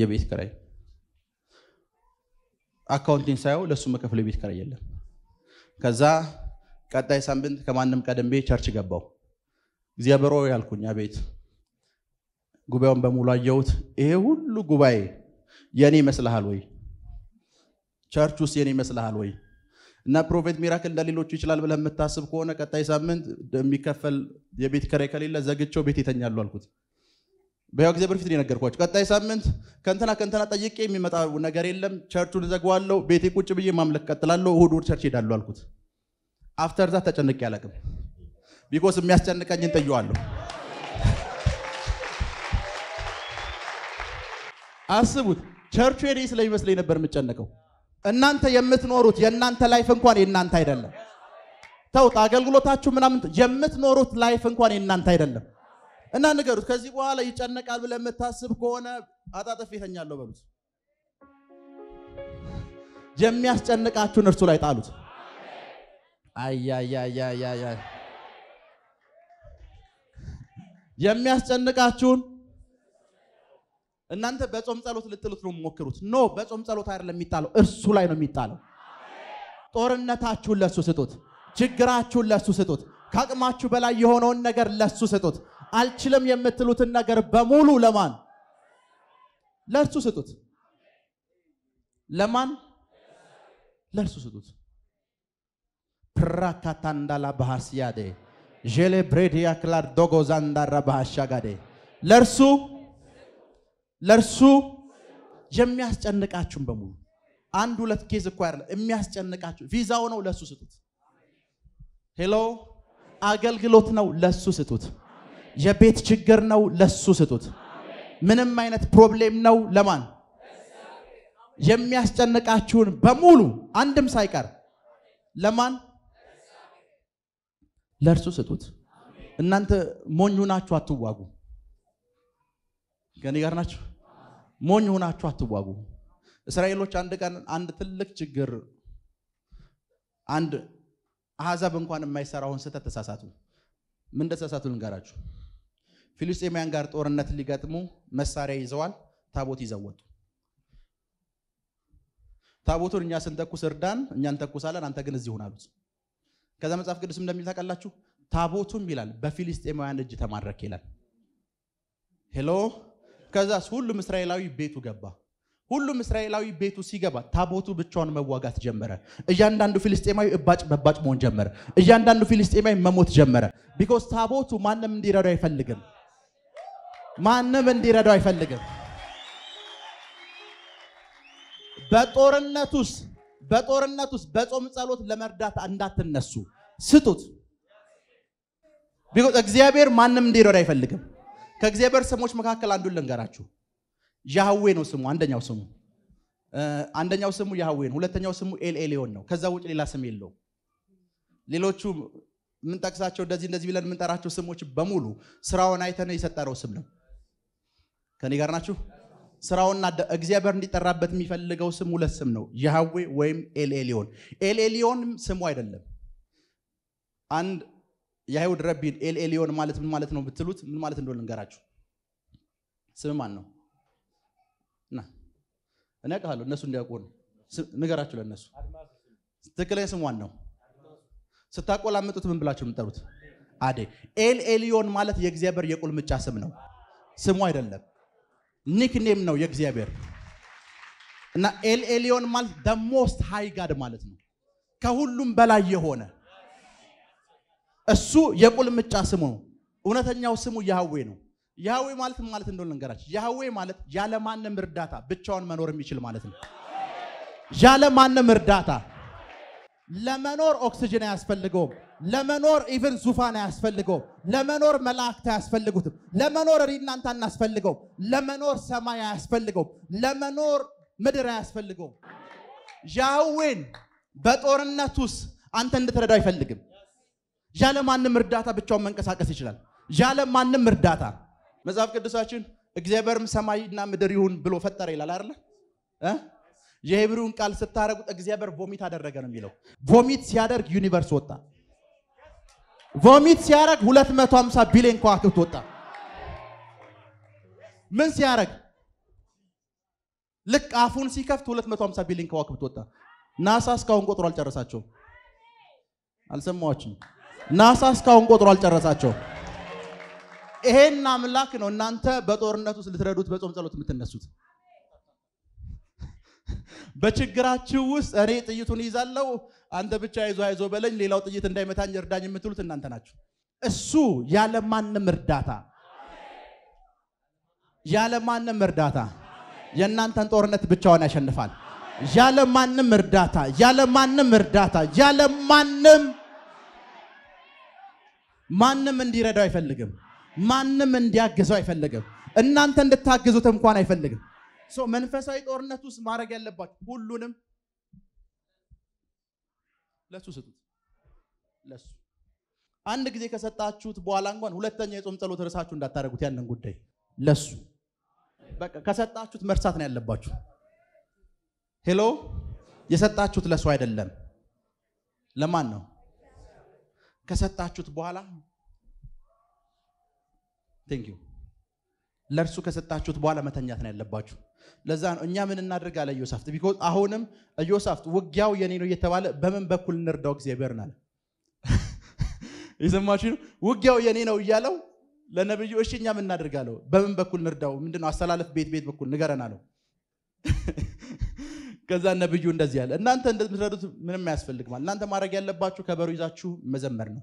የቤት ክራይ አካውንቲን ሳየው ለእሱ መከፍለው ቤት ኪራይ የለም። ከዛ ቀጣይ ሳምንት ከማንም ቀደም ቸርች ገባው። እግዚአብሔር ያልኩኝ አቤት። ጉባኤውን በሙሉ አየሁት። ይሄ ሁሉ ጉባኤ የኔ ይመስልሃል ወይ? ቸርች ውስጥ የኔ ይመስልሃል ወይ? እና ፕሮፌት ሚራክል እንደሌሎቹ ይችላል ብለህ የምታስብ ከሆነ ቀጣይ ሳምንት የሚከፈል የቤት ኪራይ ከሌለ ዘግቼው ቤት ይተኛሉ አልኩት። በያው ጊዜ በፊት የነገርኳቸው ቀጣይ ሳምንት ከንትና ከንትና ጠይቄ የሚመጣ ነገር የለም። ቸርቹን እዘጋዋለሁ፣ ቤቴ ቁጭ ብዬ ማምለክ ቀጥላለሁ፣ እሁድ እሑድ ቸርች ሄዳለሁ አልኩት። አፍተር ዛት ተጨንቄ አላውቅም። ቢኮስ የሚያስጨንቀኝን ጠየዋለሁ። አስቡት፣ ቸርቹ የኔ ስለሚመስለኝ ነበር የምጨነቀው። እናንተ የምትኖሩት የእናንተ ላይፍ እንኳን የእናንተ አይደለም። ተውት፣ አገልግሎታችሁ ምናምን የምትኖሩት ላይፍ እንኳን የእናንተ አይደለም። እና ንገሩት። ከዚህ በኋላ ይጨነቃል ብለህ የምታስብ ከሆነ አጣጥፍ እተኛለሁ በሉት። የሚያስጨንቃችሁን እርሱ ላይ ጣሉት። አያያያያያ የሚያስጨንቃችሁን እናንተ በጾም ጸሎት ልጥሉት ነው የምሞክሩት። ኖ በጾም ጸሎት አይደለም የሚጣለው፣ እርሱ ላይ ነው የሚጣለው። ጦርነታችሁን ለሱ ስጡት። ችግራችሁን ለሱ ስጡት። ከአቅማችሁ በላይ የሆነውን ነገር ለሱ ስጡት። አልችልም የምትሉትን ነገር በሙሉ ለማን ለእርሱ ስጡት። ለማን ለእርሱ ስጡት። ፕራካታንዳላ ባህስያዴ ዤሌ ብሬዲያ ክላር ዶጎ ዛንዳራ ጋዴ ለእርሱ ለእርሱ የሚያስጨንቃችሁን በሙሉ አንድ ሁለት ኬዝ እኮ አይደለም የሚያስጨንቃችሁ ቪዛው ነው፣ ለእሱ ስጡት። ሄሎ አገልግሎት ነው፣ ለእሱ ስጡት። የቤት ችግር ነው፣ ለሱ ስጡት። ምንም አይነት ፕሮብሌም ነው፣ ለማን የሚያስጨንቃችሁን በሙሉ አንድም ሳይቀር ለማን ለእርሱ ስጡት። እናንተ ሞኝ ሁናችሁ አትዋጉ። ከኔ ጋር ናችሁ? ሞኝ ሁናችሁ አትዋጉ። እስራኤሎች አንድ ቀን አንድ ትልቅ ችግር አንድ አሕዛብ እንኳን የማይሰራውን ስህተት ተሳሳቱ። ምን ተሳሳቱ ልንገራችሁ። ፊልስጤማውያን ጋር ጦርነት ሊገጥሙ መሳሪያ ይዘዋል። ታቦት ይዘው ወጡ። ታቦቱን እኛ ስንተኩስ እርዳን፣ እኛ እንተኩሳለን፣ አንተ ግን እዚሁን አሉት። ከዛ መጽሐፍ ቅዱስ እንደሚል ታውቃላችሁ፣ ታቦቱም ይላል በፊልስጤማውያን እጅ ተማረክ ይላል። ሄሎ። ከዛስ ሁሉም እስራኤላዊ ቤቱ ገባ። ሁሉም እስራኤላዊ ቤቱ ሲገባ ታቦቱ ብቻውን መዋጋት ጀመረ። እያንዳንዱ ፊልስጤማዊ እባጭ በባጭ መሆን ጀመረ። እያንዳንዱ ፊልስጤማዊ መሞት ጀመረ። ቢኮዝ ታቦቱ ማንም እንዲረዳ አይፈልግም። ማንም እንዲረዳው አይፈልግም። በጦርነት ውስጥ በጦርነት ውስጥ በጾም ጸሎት ለመርዳት እንዳትነሱ፣ ስጡት። እግዚአብሔር ማንም እንዲረዳ አይፈልግም። ከእግዚአብሔር ስሞች መካከል አንዱን ልንገራችሁ። ያህዌ ነው ስሙ። አንደኛው ስሙ አንደኛው ስሙ ያህዌ ነው። ሁለተኛው ስሙ ኤልኤሊዮን ነው። ከዛ ውጭ ሌላ ስም የለው ሌሎቹ የምንጠቅሳቸው እንደዚህ እንደዚህ ብለን የምንጠራቸው ስሞች በሙሉ ስራውን አይተን የሰጠነው ስም ነው። ከኔ ጋር ናችሁ? ስራውና እግዚአብሔር እንዲጠራበት የሚፈልገው ስም ሁለት ስም ነው፣ ያህዌ ወይም ኤልኤሊዮን። ኤልኤሊዮን ስሙ አይደለም። አንድ የአይሁድ ረቢን ኤልኤሊዮን ማለት ምን ማለት ነው ብትሉት ምን ማለት እንደሆነ ልንገራችሁ። ስም ማን ነው? ና እነቅሃለሁ፣ እነሱ እንዲያውቁ ነው። ንገራችሁ ለእነሱ ትክክለኛ ስም ማን ነው። ስታቆላምጡት ምን ብላችሁ የምጠሩት? አዴ ኤልኤሊዮን ማለት የእግዚአብሔር የቁልምጫ ስም ነው፣ ስሙ አይደለም። ኒክኔም ነው የእግዚአብሔር እና ኤልኤሊዮን ማለት ደ ሞስት ሃይ ጋድ ማለት ነው። ከሁሉም በላይ የሆነ እሱ የቁልምጫ ስሙ ነው። እውነተኛው ስሙ ያህዌ ነው። ያህዌ ማለት ማለት እንደሆነ ልንገራችሁ። ያህዌ ማለት ያለማንም እርዳታ ብቻውን መኖር የሚችል ማለት ነው። ያለማንም እርዳታ ለመኖር ኦክስጅን አያስፈልገውም። ለመኖር ኢቨን ዙፋን አያስፈልገውም። ለመኖር መላእክት አያስፈልጉትም። ለመኖር እኔ እናንተ አናስፈልገውም። ለመኖር ሰማይ አያስፈልገውም። ለመኖር ምድር አያስፈልገውም። ያህዌን በጦርነት ውስጥ አንተ እንድትረዳው አይፈልግም። ያለ ማንም እርዳታ ብቻውን መንቀሳቀስ ይችላል። ያለ ማንም እርዳታ መጽሐፍ ቅዱሳችን እግዚአብሔርም ሰማይና ምድር ይሁን ብሎ ፈጠረ ይላል አይደለ? የሂብሩን ቃል ስታረጉት እግዚአብሔር ቮሚት አደረገ ነው የሚለው። ቮሚት ሲያደርግ ዩኒቨርስ ወጣ። ቮሚት ሲያደርግ 250 ቢሊዮን ከዋክብት ወጣ። ምን ሲያደርግ ልክ አፉን ሲከፍት 250 ቢሊዮን ከዋክብት ወጣ። ናሳ እስካሁን ቆጥሮ አልጨረሳቸውም። አልሰማዎችም? ናሳ እስካሁን ቆጥሮ አልጨረሳቸውም። ይሄን አምላክ ነው እናንተ በጦርነት ውስጥ ልትረዱት በጾም ጸሎት የምትነሱት። በችግራችሁ ውስጥ እኔ ጥይቱን ይዛለው፣ አንተ ብቻ አይዞ አይዞ በለኝ፣ ሌላው ጥይት እንዳይመታኝ እርዳኝ የምትሉት እናንተ ናችሁ። እሱ ያለማንም እርዳታ ያለማንም እርዳታ የእናንተን ጦርነት ብቻውን ያሸንፋል። ያለማንም እርዳታ ያለማንም እርዳታ ያለማንም ማንም እንዲረዳው አይፈልግም። ማንም እንዲያግዘው አይፈልግም። እናንተ እንድታግዙት እንኳን አይፈልግም። መንፈሳዊ ጦርነት ውስጥ ማድረግ ያለባችሁ ሁሉንም ለሱ ስጡት። ለሱ አንድ ጊዜ ከሰጣችሁት በኋላ እንኳን ሁለተኛ የጾም ጸሎት እርሳችሁ እንዳታደረጉት ያንን ጉዳይ ለሱ በቃ ከሰጣችሁት መርሳት ነው ያለባችሁ። ሄሎ የሰጣችሁት ለሱ አይደለም። ለማን ነው ከሰጣችሁት በኋላ? ቴንክ ዩ ለእርሱ ከሰጣችሁት በኋላ መተኛት ነው ያለባችሁ። ለዛ ነው እኛ ምን እናድርግ አለ ኢዮሳፍት። ቢኮዝ አሁንም ኢዮሳፍት ውጊያው የኔ ነው እየተባለ በምን በኩል እንርዳው እግዚአብሔርን አለ። የሰማችሁ ውጊያው የኔ ነው እያለው ለነብዩ፣ እሺ እኛ ምን እናድርግ አለው። በምን በኩል እንርዳው ምንድነው አሰላለፍ? ቤት ቤት በኩል ንገረን አለው። ከዛ ነብዩ እንደዚህ ያለ እናንተ እንደምትረዱት ምንም አያስፈልግማል። እናንተ ማድረግ ያለባችሁ ከበሩ ይዛችሁ መዘመር ነው።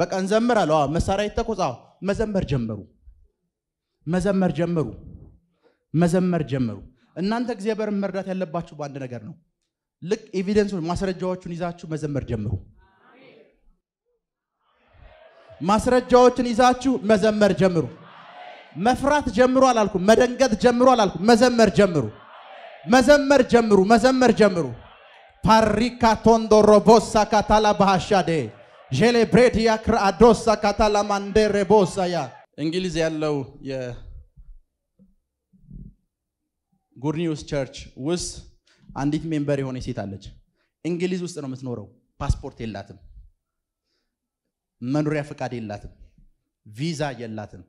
በቃ እንዘምር አለው። መሳሪያ ይተኮስ መዘመር ጀመሩ፣ መዘመር ጀመሩ። መዘመር ጀመሩ። እናንተ እግዚአብሔርን መርዳት ያለባችሁ በአንድ ነገር ነው። ልክ ኤቪደንሱን ማስረጃዎቹን ይዛችሁ መዘመር ጀምሩ። ማስረጃዎችን ይዛችሁ መዘመር ጀምሩ። መፍራት ጀምሩ አላልኩ መደንገጥ ጀምሩ አላልኩ። መዘመር ጀምሩ። መዘመር ጀምሩ። መዘመር ጀምሩ። ፓሪካ ቶንዶ ሮቦሳ ካታላ ባህሻዴ ዤሌ ያክራ አዶሳ ካታላ ማንዴ ያ እንግሊዝ ያለው ጉድኒውስ ቸርች ውስጥ አንዲት ሜምበር የሆነ ሴት አለች። እንግሊዝ ውስጥ ነው የምትኖረው። ፓስፖርት የላትም፣ መኖሪያ ፈቃድ የላትም፣ ቪዛ የላትም።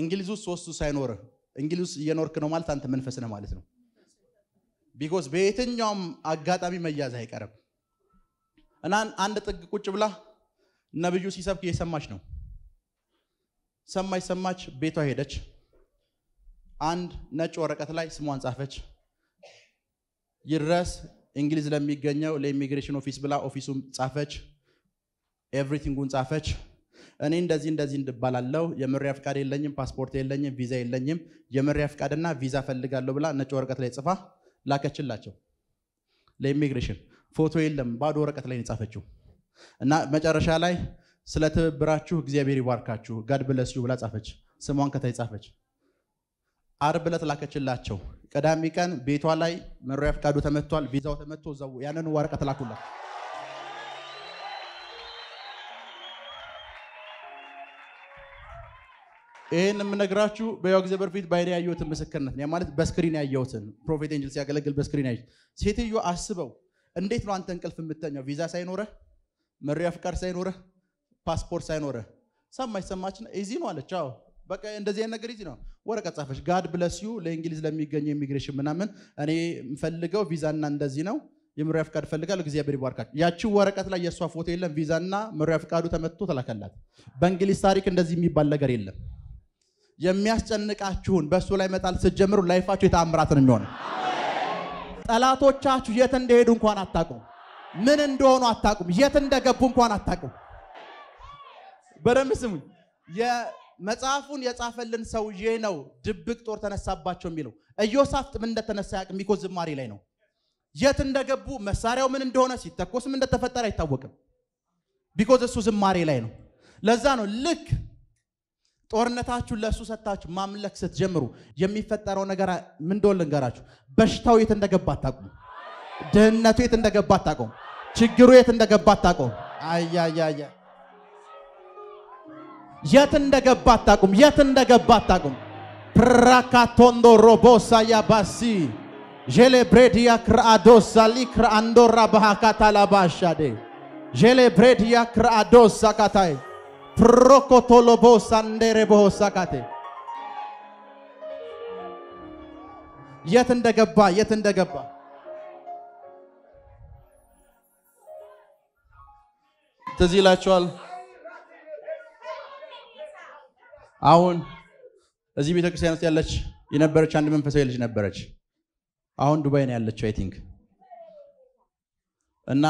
እንግሊዝ ውስጥ ሶስቱ ሳይኖርህ እንግሊዝ ውስጥ እየኖርክ ነው ማለት አንተ መንፈስ ነህ ማለት ነው። ቢኮዝ በየትኛውም አጋጣሚ መያዝ አይቀርም እና አንድ ጥግ ቁጭ ብላ ነብዩ ሲሰብክ እየሰማች ነው። ሰማች ሰማች፣ ቤቷ ሄደች። አንድ ነጭ ወረቀት ላይ ስሟን ጻፈች። ይድረስ እንግሊዝ ለሚገኘው ለኢሚግሬሽን ኦፊስ ብላ ኦፊሱም ጻፈች፣ ኤቭሪቲንጉን ጻፈች። እኔ እንደዚህ እንደዚህ እንድባላለው የምሪያ ፍቃድ የለኝም፣ ፓስፖርት የለኝም፣ ቪዛ የለኝም፣ የመኖሪያ ፍቃድና ቪዛ ፈልጋለሁ ብላ ነጭ ወረቀት ላይ ጽፋ ላከችላቸው ለኢሚግሬሽን። ፎቶ የለም፣ ባዶ ወረቀት ላይ የጻፈችው እና መጨረሻ ላይ ስለ ትብብራችሁ እግዚአብሔር ይባርካችሁ ጋድ ብለስዩ ብላ ጻፈች። ስሟን ከታይ ጻፈች። አርብ ዕለት ላከችላቸው። ቀዳሚ ቀን ቤቷ ላይ መኖሪያ ፍቃዱ ተመቷል፣ ቪዛው ተመቶ ዘው ያንን ወረቀት ላኩላት። ይህን የምነግራችሁ በያው እግዚአብሔር ፊት ባይኔ ያየሁትን ምስክርነት ነው። ማለት በስክሪን ያየሁትን ፕሮፌት ኤንጅል ሲያገለግል በስክሪን ያየሁት ሴትዮ አስበው፣ እንዴት ነው አንተ እንቅልፍ የምተኛው? ቪዛ ሳይኖረህ፣ መኖሪያ ፍቃድ ሳይኖረህ፣ ፓስፖርት ሳይኖረህ። ሰማች ሰማችን፣ እዚህ ነው አለች። አዎ በቃ እንደዚህ አይነት ነገር ነው። ወረቀት ጻፈሽ ጋድ ብለስ ዩ ለእንግሊዝ ለሚገኙ ኢሚግሬሽን ምናምን እኔ የምፈልገው ቪዛና እንደዚህ ነው የመኖሪያ ፍቃድ ፈልጋለሁ እግዚአብሔር ይባርካችሁ። ያቺው ወረቀት ላይ የእሷ ፎቶ የለም። ቪዛና መኖሪያ ፍቃዱ ተመትቶ ተላከላት። በእንግሊዝ ታሪክ እንደዚህ የሚባል ነገር የለም። የሚያስጨንቃችሁን በእሱ ላይ መጣል ስትጀምሩ ላይፋችሁ የተአምራት ነው የሚሆነው። ጠላቶቻችሁ የት እንደሄዱ እንኳን አታውቁም። ምን እንደሆኑ አታውቁም። የት እንደገቡ እንኳን አታውቁም። በደንብ ስሙኝ። መጽሐፉን የጻፈልን ሰውዬ ነው ድብቅ ጦር ተነሳባቸው የሚለው። ኢዮሳፍጥ ምን እንደተነሳ ያቅም ሚኮ ዝማሬ ላይ ነው። የት እንደገቡ መሳሪያው ምን እንደሆነ ሲተኮስ ምን እንደተፈጠረ አይታወቅም። ቢኮዝ እሱ ዝማሬ ላይ ነው። ለዛ ነው ልክ ጦርነታችሁን ለእሱ ሰጥታችሁ ማምለክ ስትጀምሩ የሚፈጠረው ነገር ምን እንደሆነ ልንገራችሁ። በሽታው የት እንደገባ አታውቁም። ድህነቱ የት እንደገባ አታውቁም። ችግሩ የት እንደገባ አታውቁም። አያያያ የት እንደገባ አታቁም። የት እንደገባ አታቁም። ፕራካቶንዶ ሮቦሳ ያባሲ ዤሌብሬድያ ክርአዶሳ ሊክርአንዶራ ባሃካታላባሻዴ ዤሌብሬድያ ክርአዶሳ ካታይ ፕሮኮቶሎቦሳ እንዴሬቦሆሳ ካቴ የት እንደገባ የት እንደገባ ትዝ ይላችኋል። አሁን እዚህ ቤተክርስቲያን ውስጥ ያለች የነበረች አንድ መንፈሳዊ ልጅ ነበረች። አሁን ዱባይ ነው ያለችው አይ ቲንክ። እና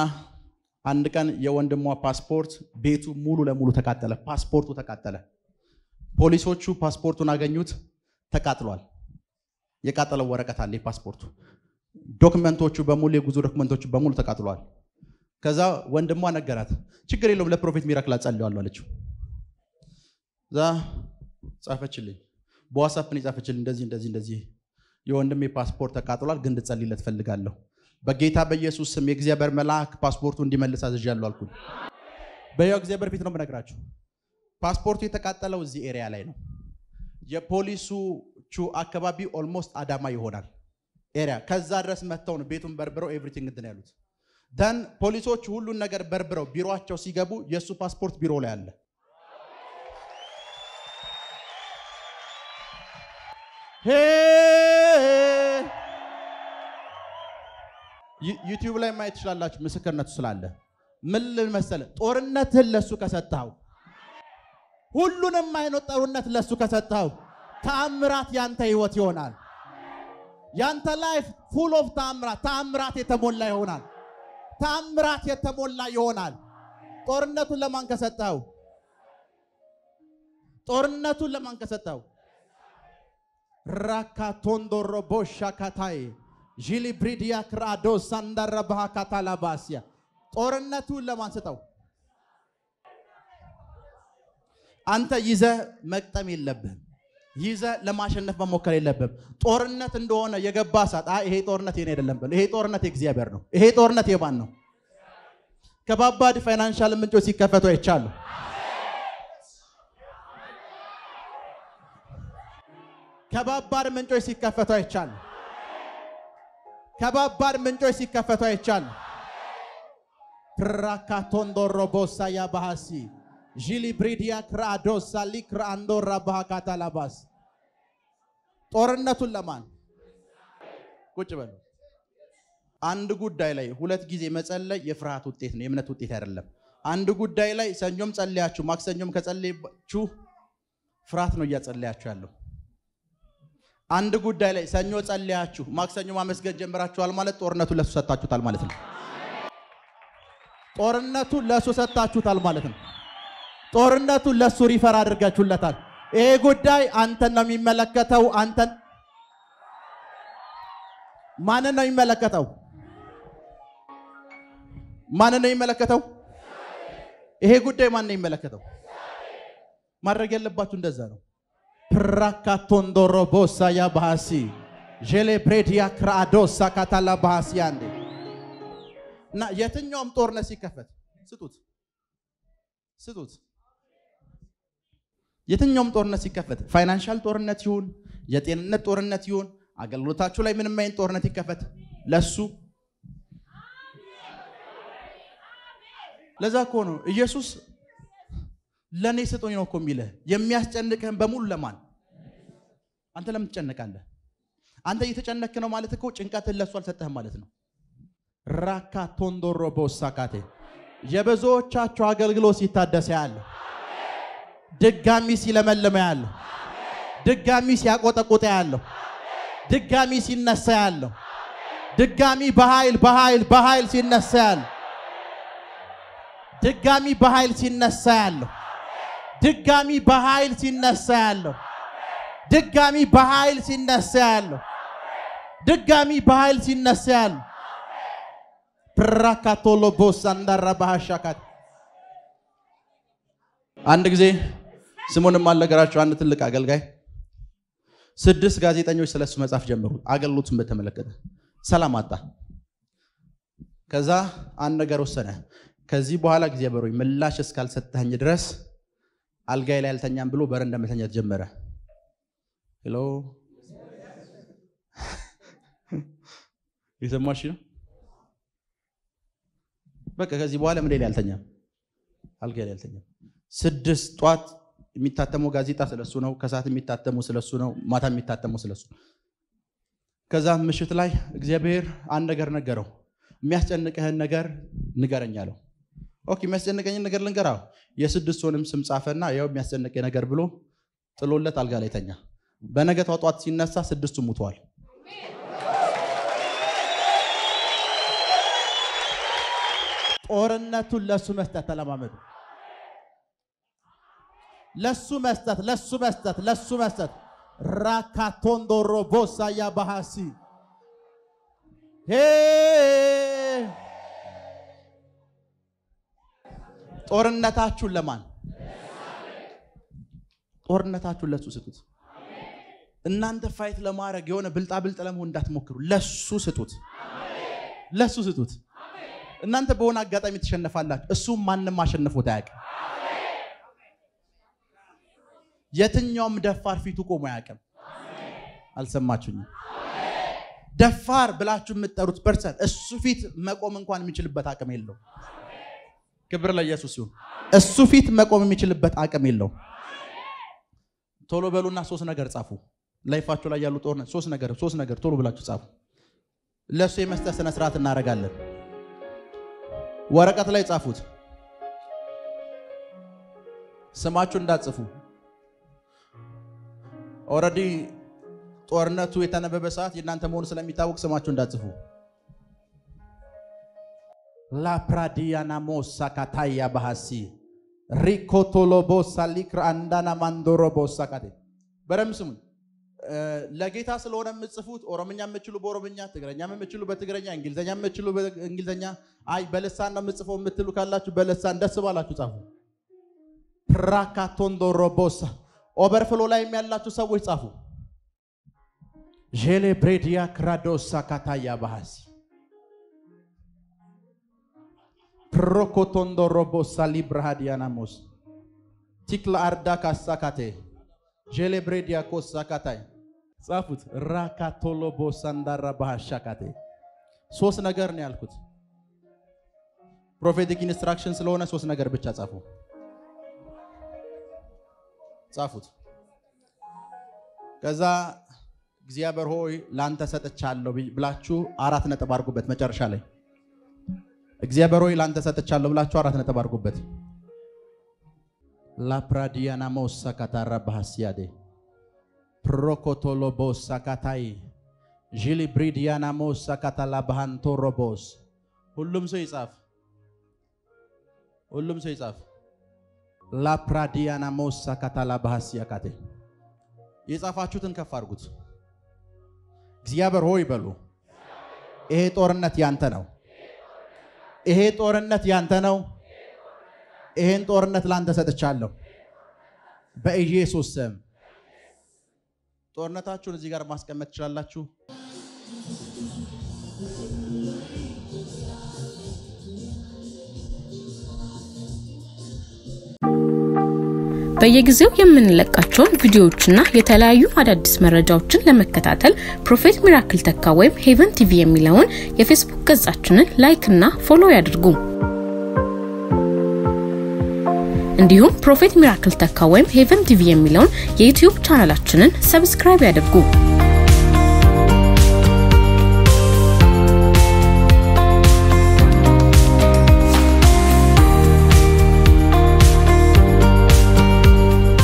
አንድ ቀን የወንድሟ ፓስፖርት ቤቱ ሙሉ ለሙሉ ተቃጠለ። ፓስፖርቱ ተቃጠለ። ፖሊሶቹ ፓስፖርቱን አገኙት። ተቃጥሏል። የቃጠለው ወረቀት አለ። የፓስፖርቱ ዶክመንቶቹ በሙሉ የጉዞ ዶክመንቶቹ በሙሉ ተቃጥሏል። ከዛ ወንድሟ ነገራት። ችግር የለውም ለፕሮፌት ሚራክል አጸልዋለሁ አለችው። ጻፈችልኝ። በዋትስአፕ ነው የጻፈችልኝ። እንደዚህ እንደዚህ እንደዚህ የወንድሜ ፓስፖርት ተቃጥሏል፣ ግን እንድጸልይለት ፈልጋለሁ በጌታ በኢየሱስ ስም የእግዚአብሔር መልአክ ፓስፖርቱ እንዲመልስ አዝዣለሁ አልኩኝ። በያው እግዚአብሔር ፊት ነው የምነግራችሁ። ፓስፖርቱ የተቃጠለው እዚህ ኤሪያ ላይ ነው። የፖሊሱ አካባቢ ኦልሞስት አዳማ ይሆናል ኤሪያ። ከዛ ድረስ መጥተው ነው ቤቱን በርብረው ኤቭሪቲንግ እንትን ያሉት። ደን ፖሊሶች ሁሉን ነገር በርብረው ቢሮቸው ሲገቡ የእሱ ፓስፖርት ቢሮ ላይ አለ። ዩቲዩብ ላይ ማየት ትችላላችሁ። ምስክርነቱ ስላለ ምን ልል መሰለህ፣ ጦርነትህን ለሱ ከሰጠኸው፣ ሁሉንም አይነት ጦርነት ለሱ ከሰጠኸው፣ ተአምራት ያንተ ህይወት ይሆናል። ያንተ ላይፍ ፉል ኦፍ ተአምራት፣ ተአምራት የተሞላ ይሆናል። ተአምራት የተሞላ ይሆናል። ጦርነቱን ለማን ከሰጠኸው? ጦርነቱን ለማን ከሰጠኸው? ራካቶንዶ ሮቦሻ ካታይ ዢሊብሪዲያ ክራዶ ሳንዳረባሃ ካታላባስያ ጦርነቱን ለማንስጠው አንተ ይዘ መቅጠም የለብህም። ይዘ ለማሸነፍ መሞከር የለብህም። ጦርነት እንደሆነ የገባ ሰዓት ይሄ ጦርነት የኔ አይደለም በል። ይሄ ጦርነት የእግዚአብሔር ነው። ይሄ ጦርነት የማን ነው? ከባባድ ፋይናንሻል ምንጮች ሲከፈቱ አይቻለሁ። ከባባድ ምንጮች ሲከፈቱ አይቻል። ከባባድ ምንጮች ሲከፈቱ አይቻል። ክራካቶንዶሮ ቦሳ ያባሃሲ ዢሊ ብሪዲያ ክራአዶሳ ሊክራ አንዶራ ባሃካታ ላባስ ጦርነቱን ለማን ቁጭ በሉ። አንድ ጉዳይ ላይ ሁለት ጊዜ መጸለይ የፍርሃት ውጤት ነው፣ የእምነት ውጤት አይደለም። አንድ ጉዳይ ላይ ሰኞም ጸልያችሁ ማክሰኞም ከጸለያችሁ ፍርሃት ነው እያጸለያችሁ ያለው። አንድ ጉዳይ ላይ ሰኞ ጸልያችሁ ማክሰኞ ማመስገን ጀምራችኋል ማለት ጦርነቱን ለሱ ሰጣችሁታል ማለት ነው። ጦርነቱ ለሱ ሰጣችሁታል ማለት ነው። ጦርነቱ ለሱ ሪፈር አድርጋችሁለታል። ይሄ ጉዳይ አንተን ነው የሚመለከተው። አንተን ማንን ነው የሚመለከተው? ማንን ነው የሚመለከተው? ይሄ ጉዳይ ማን ነው የሚመለከተው? ማድረግ ያለባችሁ እንደዛ ነው። ፕራካቶንዶሮቦሳ ያባሲ ዤሌብሬዲያ ክራአዶሳ ካታላ ባሲ አንዴ እና የትኛውም ጦርነት ሲከፈት ስጡት ስጡት። የትኛውም ጦርነት ሲከፈት ፋይናንሻል ጦርነት ይሁን የጤንነት ጦርነት ይሁን አገልግሎታችሁ ላይ ምንም አይነት ጦርነት ይከፈት ለሱ ለዛ እኮ ነው ኢየሱስ ለእኔ ስጦኝ ነው እኮ የሚልህ። የሚያስጨንቅህን በሙሉ ለማን? አንተ ለምን ትጨነቃለህ? አንተ እየተጨነክ ነው ማለት እኮ ጭንቀትን ለእሱ አልሰጠህም ማለት ነው። ራካ ቶንዶሮ በውሳካቴ የብዙዎቻቸው አገልግሎት ሲታደሰ ያለ ድጋሚ ሲለመልመ ያለ ድጋሚ ሲያቆጠቁጠ ያለሁ ድጋሚ ሲነሳ ያለሁ ድጋሚ በኃይል በኃይል በኃይል ሲነሳ ያለሁ ድጋሚ በኃይል ሲነሳ ያለሁ ድጋሚ በኃይል ሲነሳ ያለው ድጋሚ በኃይል ሲነሳ ያለው ድጋሚ በኃይል ሲነሳ ያለው ፕራካቶሎ ቦስ አንዳራ ባሻካት አንድ ጊዜ ስሙንም አልነገራቸው አንድ ትልቅ አገልጋይ ስድስት ጋዜጠኞች ስለሱ መጻፍ ጀመሩ። አገልግሎቱን በተመለከተ ሰላም አጣ። ከዛ አንድ ነገር ወሰነ። ከዚህ በኋላ እግዚአብሔር ምላሽ እስካልሰጠኝ ድረስ አልጋይ ላይ አልተኛም ብሎ በር መተኛት ጀመረ። ሎ የሰማሽ ነው። በቃ ከዚህ በኋላ ምን ላይ አልተኛም፣ አልጋ ላይ አልተኛም። ስድስት ጧት የሚታተመው ጋዜጣ ስለሱ ነው። ከሰዓት የሚታተመው ስለሱ ነው። ማታ የሚታተመው ስለሱ ነው። ከዛ ምሽት ላይ እግዚአብሔር አንድ ነገር ነገረው። የሚያስጨንቅህን ነገር ንገረኝ አለው። ኦኬ የሚያስጨንቀኝ ነገር ልንገር። የስድስት ሰውንም ስም ጻፈና ያው የሚያስጨንቀኝ ነገር ብሎ ጥሎለት አልጋ ላይ ተኛ። በነገ ጧት ሲነሳ ስድስቱ ሙተዋል። ጦርነቱን ለሱ መስጠት ተለማመዱ። ለሱ መስጠት ለሱ መስጠት ለሱ መስጠት ራካቶንዶሮ ቦሳያ ሄ ጦርነታችሁን ለማን ጦርነታችሁን ለሱ ስጡት። እናንተ ፋይት ለማድረግ የሆነ ብልጣ ብልጥ ለመሆን እንዳትሞክሩ። ለሱ ስጡት፣ ለሱ ስጡት። እናንተ በሆነ አጋጣሚ ትሸነፋላችሁ። እሱም ማንም አሸንፎት አያውቅም። የትኛውም ደፋር ፊቱ ቆሞ አያውቅም። አልሰማችሁኝም? ደፋር ብላችሁ የምትጠሩት ፐርሰን እሱ ፊት መቆም እንኳን የሚችልበት አቅም የለው። ክብር ለኢየሱስ ይሁን። እሱ ፊት መቆም የሚችልበት አቅም የለው። ቶሎ በሉና ሶስት ነገር ጻፉ። ላይፋችሁ ላይ ያሉ ጦርነት ሶስት ነገር ሶስት ነገር ቶሎ ብላችሁ ጻፉ። ለእሱ የመስጠት ስነ ስርዓት እናደርጋለን። ወረቀት ላይ ጻፉት። ስማችሁ እንዳጽፉ ኦልሬዲ ጦርነቱ የተነበበ ሰዓት የእናንተ መሆኑ ስለሚታወቅ ስማችሁ እንዳጽፉ lapradianamosa kataya bahasi ሪኮቶሎቦሳ ሊክር አንዳና ማንዶሮቦሳ ካቴ በደምብ ስሙኝ። ለጌታ ስለሆነ የምጽፉት ኦሮምኛ የምችሉ በኦሮምኛ ትግረኛ የምችሉ በትግረኛ እንግሊዝኛ የምችሉ በእንግሊዝኛ አይ በልሳን ነው የምጽፈው የምትሉ ካላችሁ በልሳን ደስ ባላችሁ ጻፉ። ፕራካቶንዶሮቦሳ ኦቨርፍሎ ላይም ያላችሁ ሰዎች ጻፉ። ዤሌ ብሬዲያ ክራዶሳ ካታያ ባህሲ ፕሮኮቶንዶ ሮቦ ሳሊብራሃዲያናሞስ ቲክላ አርዳ ካሳካቴ ጄሌብሬዲያ ኮሳካታይ ጻፉት። ራካቶሎቦ ሳንዳራ ባሻካቴ ሶስት ነገር ነው ያልኩት። ፕሮፌቲክ ኢንስትራክሽን ስለሆነ ሶስት ነገር ብቻ ጻፉ። ጻፉት። ከዛ እግዚአብሔር ሆይ ላንተ ሰጥቻለሁ ብላችሁ አራት ነጥብ አድርጉበት መጨረሻ ላይ እግዚአብሔር ሆይ ላንተ ሰጥቻለሁ ብላችሁ አራት ነጥብ አድርጉበት። ላፕራዲያና ሞሳ ካታራ ባህስያዴ ፕሮኮቶሎ ቦሳ ካታይ ዥሊ ብሪዲያና ሞሳ ካታላ ባህንቶ ሮቦስ ሁሉም ሰው ይጻፍ፣ ሁሉም ሰው ይጻፍ። ላፕራዲያና ሞሳ ካታላ ባህስያ ካቴ የጻፋችሁትን ከፍ አድርጉት። እግዚአብሔር ሆይ በሉ። ይሄ ጦርነት ያንተ ነው። ይሄ ጦርነት ያንተ ነው። ይሄን ጦርነት ላንተ ሰጥቻለሁ በኢየሱስ ስም። ጦርነታችሁን እዚህ ጋር ማስቀመጥ ትችላላችሁ። በየጊዜው የምንለቃቸውን ቪዲዮዎችና የተለያዩ አዳዲስ መረጃዎችን ለመከታተል ፕሮፌት ሚራክል ተካ ወይም ሄቨን ቲቪ የሚለውን የፌስቡክ ገጻችንን እና ፎሎ ያድርጉ። እንዲሁም ፕሮፌት ሚራክል ተካ ወይም ሄቨን ቲቪ የሚለውን የዩትዩብ ቻናላችንን ሰብስክራይብ ያድርጉ።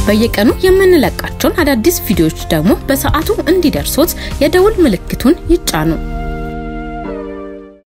በየቀኑ የምንለቃቸውን አዳዲስ ቪዲዮዎች ደግሞ በሰዓቱ እንዲደርሶት የደውል ምልክቱን ይጫኑ።